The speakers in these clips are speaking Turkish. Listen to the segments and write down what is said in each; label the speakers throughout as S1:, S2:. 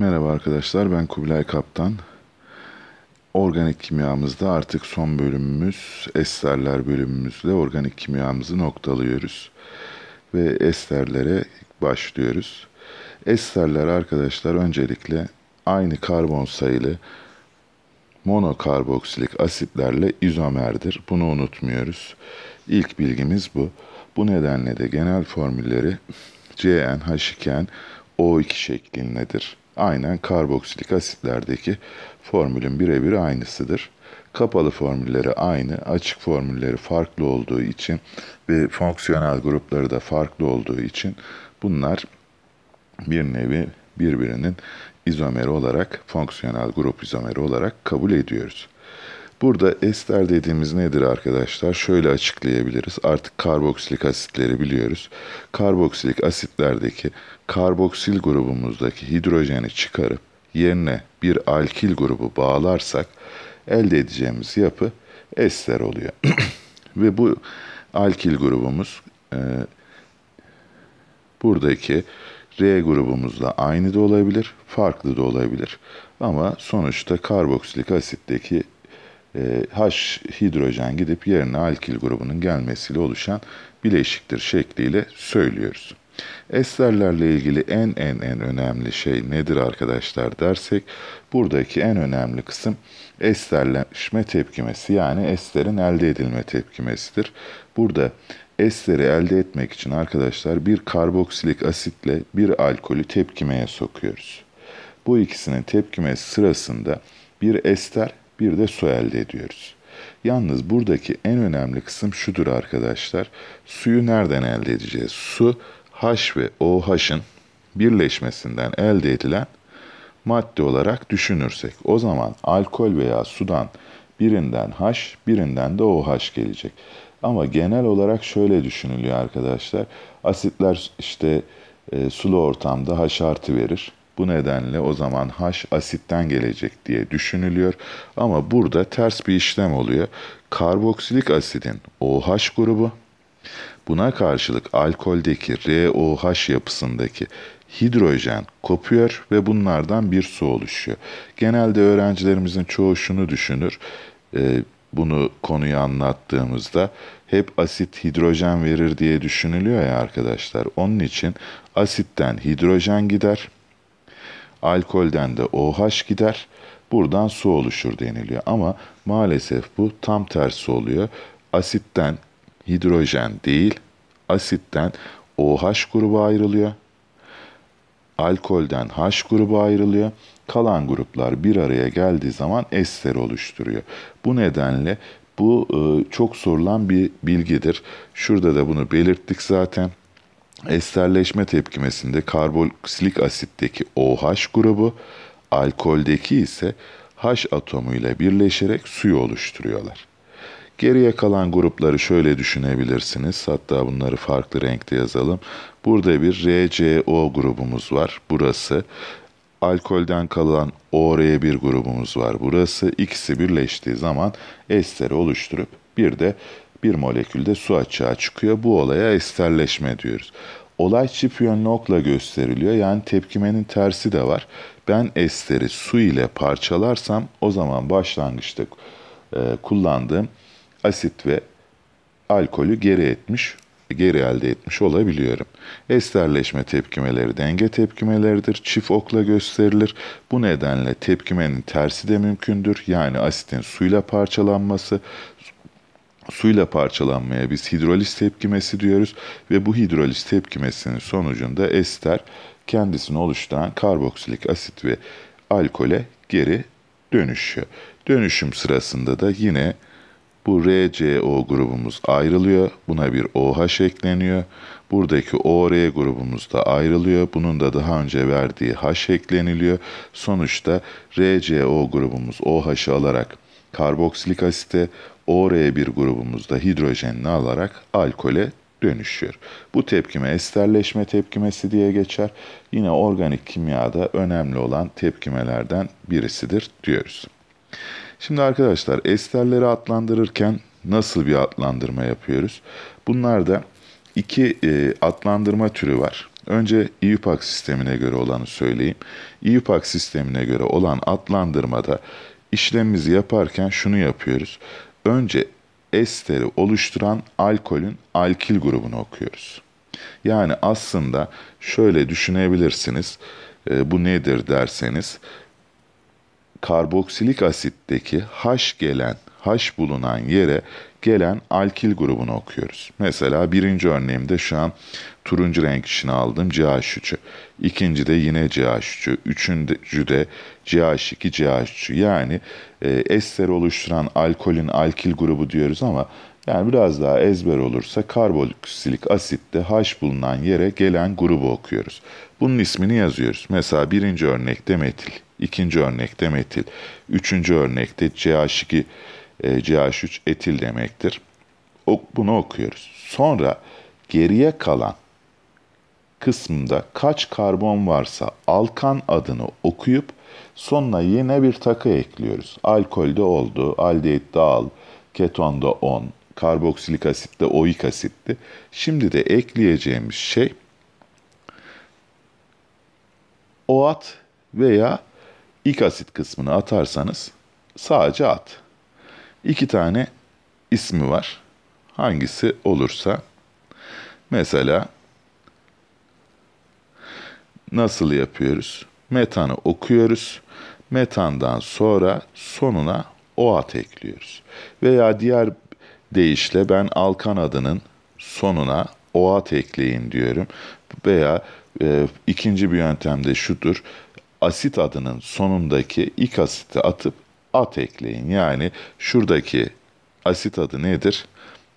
S1: Merhaba arkadaşlar ben Kubilay Kaptan. Organik kimyamızda artık son bölümümüz esterler bölümümüzde organik kimyamızı noktalıyoruz. Ve esterlere başlıyoruz. Esterler arkadaşlar öncelikle aynı karbon sayılı monokarboksilik asitlerle izomerdir. Bunu unutmuyoruz. İlk bilgimiz bu. Bu nedenle de genel formülleri CnH2n O2 şeklindedir aynen karboksilik asitlerdeki formülün birebir aynısıdır. Kapalı formülleri aynı, açık formülleri farklı olduğu için ve fonksiyonel grupları da farklı olduğu için bunlar bir nevi birbirinin izomeri olarak, fonksiyonel grup izomeri olarak kabul ediyoruz. Burada ester dediğimiz nedir arkadaşlar? Şöyle açıklayabiliriz. Artık karboksilik asitleri biliyoruz. Karboksilik asitlerdeki karboksil grubumuzdaki hidrojeni çıkarıp yerine bir alkil grubu bağlarsak elde edeceğimiz yapı ester oluyor. Ve bu alkil grubumuz e, buradaki R grubumuzla aynı da olabilir, farklı da olabilir. Ama sonuçta karboksilik asitteki e, H hidrojen gidip yerine alkil grubunun gelmesiyle oluşan bileşiktir şekliyle söylüyoruz. Esterlerle ilgili en en en önemli şey nedir arkadaşlar dersek buradaki en önemli kısım esterleşme tepkimesi yani esterin elde edilme tepkimesidir. Burada esteri elde etmek için arkadaşlar bir karboksilik asitle bir alkolü tepkimeye sokuyoruz. Bu ikisinin tepkimesi sırasında bir ester bir de su elde ediyoruz. Yalnız buradaki en önemli kısım şudur arkadaşlar. Suyu nereden elde edeceğiz? Su H ve OH'ın birleşmesinden elde edilen madde olarak düşünürsek o zaman alkol veya sudan birinden H birinden de OH gelecek. Ama genel olarak şöyle düşünülüyor arkadaşlar. Asitler işte e, sulu ortamda H artı verir. Bu nedenle o zaman H asitten gelecek diye düşünülüyor. Ama burada ters bir işlem oluyor. Karboksilik asidin OH grubu Buna karşılık alkoldeki ROH yapısındaki hidrojen kopuyor ve bunlardan bir su oluşuyor. Genelde öğrencilerimizin çoğu şunu düşünür. E, bunu konuyu anlattığımızda hep asit hidrojen verir diye düşünülüyor ya arkadaşlar. Onun için asitten hidrojen gider, alkolden de OH gider, buradan su oluşur deniliyor. Ama maalesef bu tam tersi oluyor. Asitten hidrojen değil, asitten OH grubu ayrılıyor. Alkolden H grubu ayrılıyor. Kalan gruplar bir araya geldiği zaman ester oluşturuyor. Bu nedenle bu e, çok sorulan bir bilgidir. Şurada da bunu belirttik zaten. Esterleşme tepkimesinde karboksilik asitteki OH grubu, alkoldeki ise H ile birleşerek suyu oluşturuyorlar. Geriye kalan grupları şöyle düşünebilirsiniz. Hatta bunları farklı renkte yazalım. Burada bir RCO grubumuz var. Burası. Alkolden kalan OR1 grubumuz var. Burası. İkisi birleştiği zaman esteri oluşturup bir de bir molekülde su açığa çıkıyor. Bu olaya esterleşme diyoruz. Olay çift yönlü okla gösteriliyor. Yani tepkimenin tersi de var. Ben esteri su ile parçalarsam o zaman başlangıçta e, kullandığım asit ve alkolü geri etmiş geri elde etmiş olabiliyorum. Esterleşme tepkimeleri denge tepkimeleridir. Çift okla gösterilir. Bu nedenle tepkimenin tersi de mümkündür. Yani asitin suyla parçalanması, suyla parçalanmaya biz hidroliz tepkimesi diyoruz ve bu hidroliz tepkimesinin sonucunda ester kendisini oluşturan karboksilik asit ve alkole geri dönüşüyor. Dönüşüm sırasında da yine bu RCO grubumuz ayrılıyor. Buna bir OH ekleniyor. Buradaki OR grubumuz da ayrılıyor. Bunun da daha önce verdiği H ekleniliyor. Sonuçta RCO grubumuz OH'ı alarak karboksilik asite, OR1 grubumuz da hidrojenini alarak alkole dönüşüyor. Bu tepkime esterleşme tepkimesi diye geçer. Yine organik kimyada önemli olan tepkimelerden birisidir diyoruz. Şimdi arkadaşlar esterleri adlandırırken nasıl bir adlandırma yapıyoruz? Bunlarda iki e, adlandırma türü var. Önce IUPAC e sistemine göre olanı söyleyeyim. IUPAC e sistemine göre olan adlandırmada işlemimizi yaparken şunu yapıyoruz. Önce esteri oluşturan alkolün alkil grubunu okuyoruz. Yani aslında şöyle düşünebilirsiniz. E, bu nedir derseniz karboksilik asitteki H gelen, H bulunan yere gelen alkil grubunu okuyoruz. Mesela birinci örneğimde şu an turuncu renk içine aldım CH3'ü. de yine CH3'ü. de CH2, CH3'ü. Yani e, ester oluşturan alkolün alkil grubu diyoruz ama yani biraz daha ezber olursa karboksilik asitte H bulunan yere gelen grubu okuyoruz. Bunun ismini yazıyoruz. Mesela birinci örnekte metil. İkinci örnekte metil. Üçüncü örnekte CH2, e, CH3 etil demektir. O, bunu okuyoruz. Sonra geriye kalan kısmında kaç karbon varsa alkan adını okuyup sonuna yine bir takı ekliyoruz. Alkolde oldu, aldehidde al, ketonda 10, karboksilik asitte oik asitti. Şimdi de ekleyeceğimiz şey OAT veya ilk asit kısmını atarsanız sadece at. İki tane ismi var. Hangisi olursa mesela nasıl yapıyoruz? Metanı okuyoruz. Metandan sonra sonuna OAT ekliyoruz. Veya diğer deyişle ben alkan adının sonuna OAT ekleyin diyorum. Veya e, ikinci bir yöntem de şudur asit adının sonundaki ilk asiti atıp at ekleyin. Yani şuradaki asit adı nedir?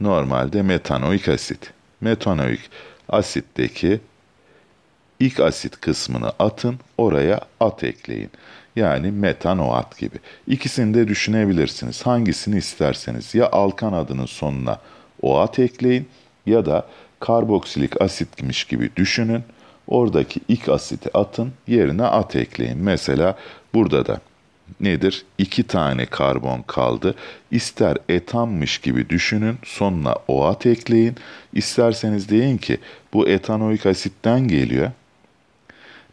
S1: Normalde metanoik asit. Metanoik asitteki ilk asit kısmını atın, oraya at ekleyin. Yani metanoat gibi. İkisini de düşünebilirsiniz. Hangisini isterseniz ya alkan adının sonuna o at ekleyin ya da karboksilik asitmiş gibi düşünün. Oradaki ik asiti atın yerine at ekleyin. Mesela burada da nedir? İki tane karbon kaldı. İster etanmış gibi düşünün, sonuna o at ekleyin. İsterseniz deyin ki bu etanoik asitten geliyor.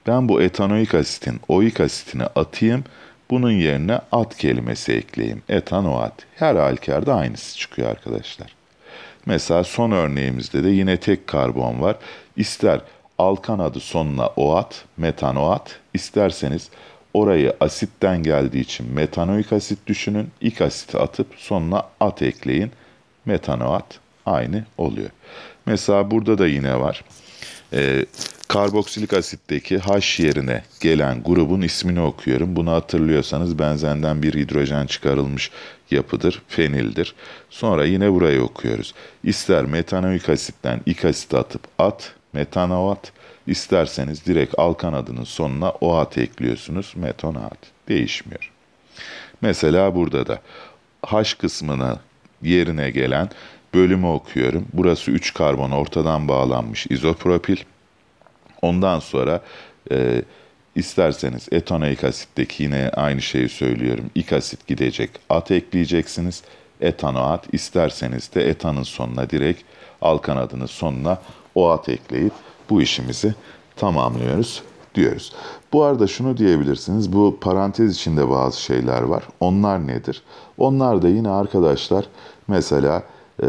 S1: Ben bu etanoik asitin oik asitini atayım. Bunun yerine at kelimesi ekleyeyim. Etanoat. Her halükarda aynısı çıkıyor arkadaşlar. Mesela son örneğimizde de yine tek karbon var. İster Alkan adı sonuna oat, metanoat. İsterseniz orayı asitten geldiği için metanoik asit düşünün. İk asiti atıp sonuna at ekleyin. Metanoat aynı oluyor. Mesela burada da yine var. Ee, karboksilik asitteki H yerine gelen grubun ismini okuyorum. Bunu hatırlıyorsanız benzenden bir hidrojen çıkarılmış yapıdır, fenildir. Sonra yine burayı okuyoruz. İster metanoik asitten ik asit atıp at, metanavat. İsterseniz direkt alkan adının sonuna oat ekliyorsunuz. Metonaat. Değişmiyor. Mesela burada da H kısmına yerine gelen bölümü okuyorum. Burası 3 karbon ortadan bağlanmış izopropil. Ondan sonra e, isterseniz etanoik asitteki yine aynı şeyi söylüyorum. İk asit gidecek, at ekleyeceksiniz. Etanoat isterseniz de etanın sonuna direkt alkan adının sonuna o at ekleyip bu işimizi tamamlıyoruz diyoruz. Bu arada şunu diyebilirsiniz. Bu parantez içinde bazı şeyler var. Onlar nedir? Onlar da yine arkadaşlar mesela e,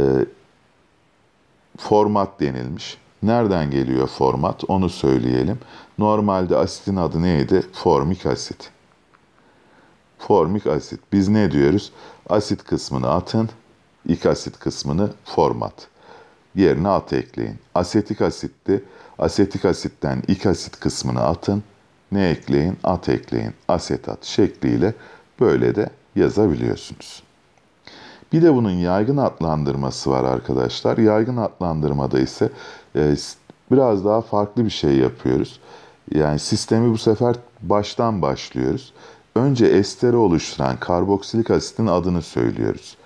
S1: format denilmiş. Nereden geliyor format? Onu söyleyelim. Normalde asitin adı neydi? Formik asit. Formik asit. Biz ne diyoruz? Asit kısmını atın, ik asit kısmını format. Yerine at ekleyin. Asetik asitti. Asetik asitten ik asit kısmını atın. Ne ekleyin? At ekleyin. Asetat şekliyle böyle de yazabiliyorsunuz. Bir de bunun yaygın adlandırması var arkadaşlar. Yaygın adlandırmada ise e, biraz daha farklı bir şey yapıyoruz. Yani sistemi bu sefer baştan başlıyoruz. Önce esteri oluşturan karboksilik asitin adını söylüyoruz.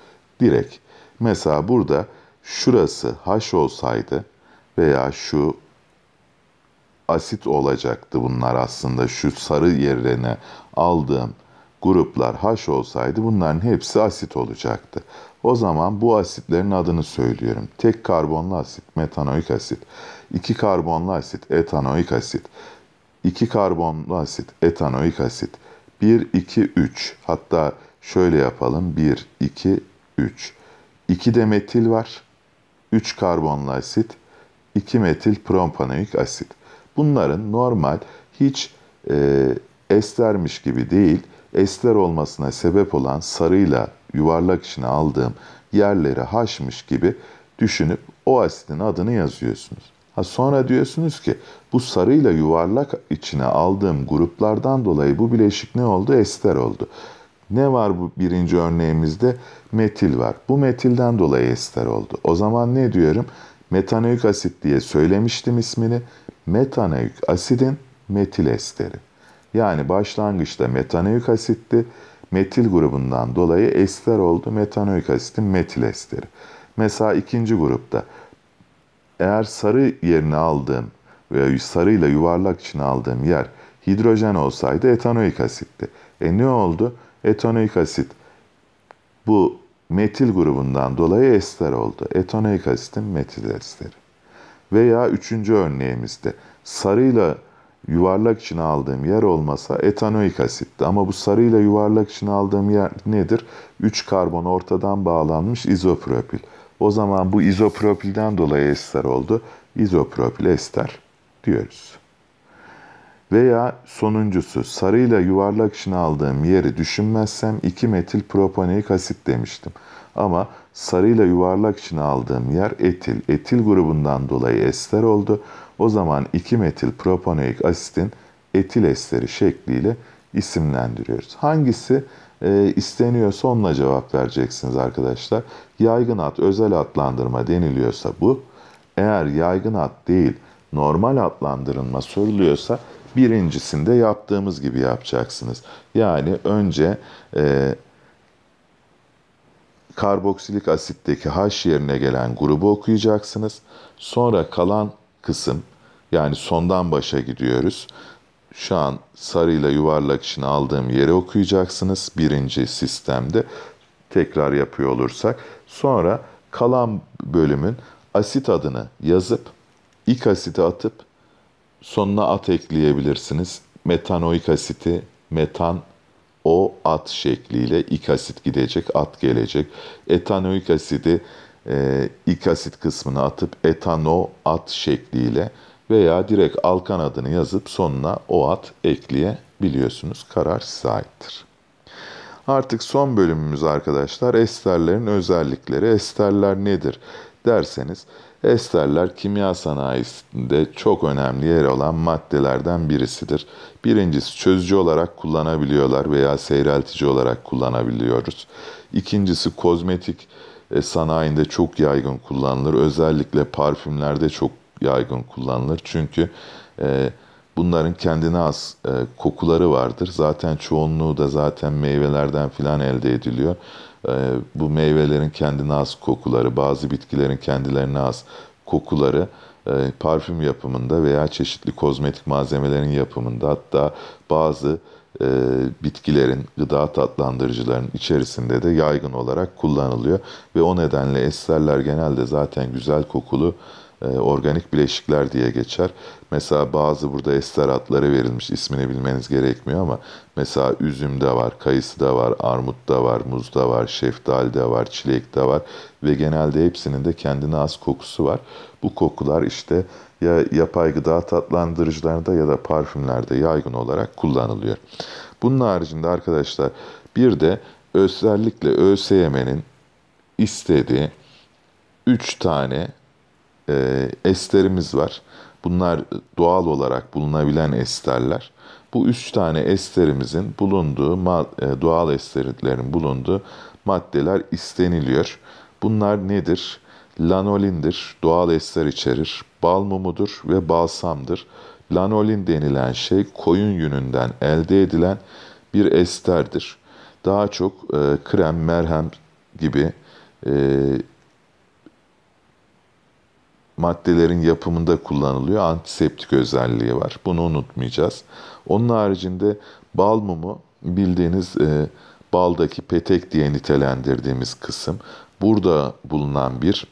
S1: Direkt. Mesela burada şurası haş olsaydı veya şu asit olacaktı bunlar aslında şu sarı yerine aldığım gruplar haş olsaydı bunların hepsi asit olacaktı. O zaman bu asitlerin adını söylüyorum. Tek karbonlu asit metanoik asit, iki karbonlu asit etanoik asit, iki karbonlu asit etanoik asit, 1, 2, 3 hatta şöyle yapalım 1, 2, 3. 2 de metil var. 3 karbonlu asit, 2 metil propanoik asit. Bunların normal hiç e, estermiş gibi değil, ester olmasına sebep olan sarıyla yuvarlak içine aldığım yerleri haşmış gibi düşünüp o asitin adını yazıyorsunuz. Ha sonra diyorsunuz ki bu sarıyla yuvarlak içine aldığım gruplardan dolayı bu bileşik ne oldu? Ester oldu. Ne var bu birinci örneğimizde? Metil var. Bu metilden dolayı ester oldu. O zaman ne diyorum? Metanoik asit diye söylemiştim ismini. Metanoik asidin metil esteri. Yani başlangıçta metanoik asitti. Metil grubundan dolayı ester oldu. Metanoik asitin metil esteri. Mesela ikinci grupta eğer sarı yerini aldığım veya sarıyla yuvarlak için aldığım yer hidrojen olsaydı etanoik asitti. E ne oldu? etanoik asit. Bu metil grubundan dolayı ester oldu. Etanoik asitin metil esteri. Veya üçüncü örneğimizde sarıyla yuvarlak içine aldığım yer olmasa etanoik asitti. Ama bu sarıyla yuvarlak içine aldığım yer nedir? 3 karbon ortadan bağlanmış izopropil. O zaman bu izopropilden dolayı ester oldu. İzopropil ester diyoruz. Veya sonuncusu sarıyla yuvarlak için aldığım yeri düşünmezsem 2 metil propanoik asit demiştim. Ama sarıyla yuvarlak için aldığım yer etil. Etil grubundan dolayı ester oldu. O zaman 2 metil propanoik asitin etil esteri şekliyle isimlendiriyoruz. Hangisi e, isteniyorsa onunla cevap vereceksiniz arkadaşlar. Yaygın at, özel adlandırma deniliyorsa bu. Eğer yaygın at değil, normal adlandırılma soruluyorsa birincisinde yaptığımız gibi yapacaksınız. Yani önce e, karboksilik asitteki H yerine gelen grubu okuyacaksınız. Sonra kalan kısım yani sondan başa gidiyoruz. Şu an sarıyla yuvarlak işini aldığım yeri okuyacaksınız. Birinci sistemde tekrar yapıyor olursak. Sonra kalan bölümün asit adını yazıp ilk asiti atıp Sonuna at ekleyebilirsiniz. Metanoik asiti, metan, o at şekliyle ik asit gidecek, at gelecek. Etanoik asidi e, ik asit kısmını atıp etano at şekliyle veya direkt alkan adını yazıp sonuna o at ekleyebiliyorsunuz. Karar size aittir. Artık son bölümümüz arkadaşlar esterlerin özellikleri. Esterler nedir? derseniz esterler kimya sanayisinde çok önemli yer alan maddelerden birisidir. Birincisi çözücü olarak kullanabiliyorlar veya seyreltici olarak kullanabiliyoruz. İkincisi kozmetik e, sanayinde çok yaygın kullanılır. Özellikle parfümlerde çok yaygın kullanılır. Çünkü e, bunların kendine az e, kokuları vardır. Zaten çoğunluğu da zaten meyvelerden filan elde ediliyor. Ee, bu meyvelerin kendine has kokuları, bazı bitkilerin kendilerine has kokuları e, parfüm yapımında veya çeşitli kozmetik malzemelerin yapımında hatta bazı e, bitkilerin, gıda tatlandırıcıların içerisinde de yaygın olarak kullanılıyor. Ve o nedenle esterler genelde zaten güzel kokulu e, organik bileşikler diye geçer. Mesela bazı burada ester adları verilmiş ismini bilmeniz gerekmiyor ama mesela üzüm de var, kayısı da var, armut da var, muz da var, şeftal de var, çilek de var ve genelde hepsinin de kendine az kokusu var. Bu kokular işte ya yapay gıda tatlandırıcılarında ya da parfümlerde yaygın olarak kullanılıyor. Bunun haricinde arkadaşlar bir de özellikle ÖSYM'nin istediği 3 tane e, esterimiz var. Bunlar doğal olarak bulunabilen esterler. Bu üç tane esterimizin bulunduğu, e, doğal esterlerin bulunduğu maddeler isteniliyor. Bunlar nedir? Lanolindir, doğal ester içerir. Bal mumudur ve balsamdır. Lanolin denilen şey koyun yününden elde edilen bir esterdir. Daha çok e, krem, merhem gibi maddelerin yapımında kullanılıyor. Antiseptik özelliği var. Bunu unutmayacağız. Onun haricinde bal mumu bildiğiniz e, baldaki petek diye nitelendirdiğimiz kısım burada bulunan bir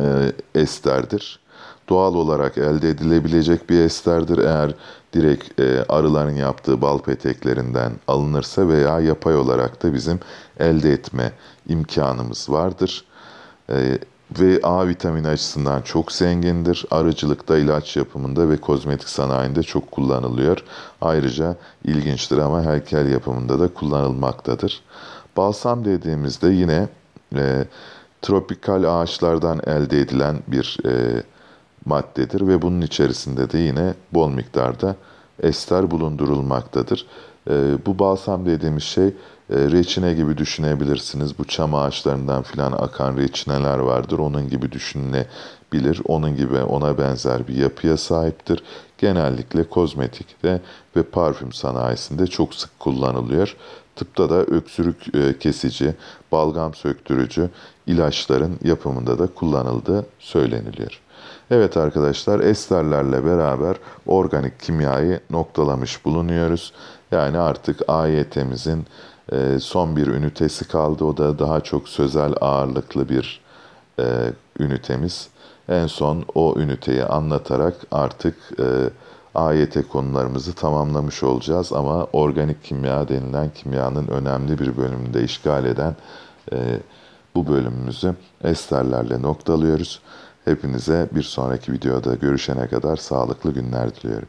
S1: e, esterdir. Doğal olarak elde edilebilecek bir esterdir eğer direkt e, arıların yaptığı bal peteklerinden alınırsa veya yapay olarak da bizim elde etme imkanımız vardır. E, ve A vitamini açısından çok zengindir. Arıcılıkta, ilaç yapımında ve kozmetik sanayinde çok kullanılıyor. Ayrıca ilginçtir ama heykel yapımında da kullanılmaktadır. Balsam dediğimizde yine e, tropikal ağaçlardan elde edilen bir e, maddedir ve bunun içerisinde de yine bol miktarda ester bulundurulmaktadır. Ee, bu balsam dediğimiz şey e, reçine gibi düşünebilirsiniz. Bu çam ağaçlarından filan akan reçineler vardır. Onun gibi düşünülebilir. Onun gibi ona benzer bir yapıya sahiptir. Genellikle kozmetikte ve parfüm sanayisinde çok sık kullanılıyor. Tıpta da öksürük e, kesici, balgam söktürücü ilaçların yapımında da kullanıldığı söyleniliyor. Evet arkadaşlar esterlerle beraber organik kimyayı noktalamış bulunuyoruz. Yani artık AYT'mizin e, son bir ünitesi kaldı. O da daha çok sözel ağırlıklı bir e, ünitemiz. En son o üniteyi anlatarak artık e, AYT konularımızı tamamlamış olacağız. Ama organik kimya denilen kimyanın önemli bir bölümünde işgal eden bu bölümümüzü esterlerle noktalıyoruz. Hepinize bir sonraki videoda görüşene kadar sağlıklı günler diliyorum.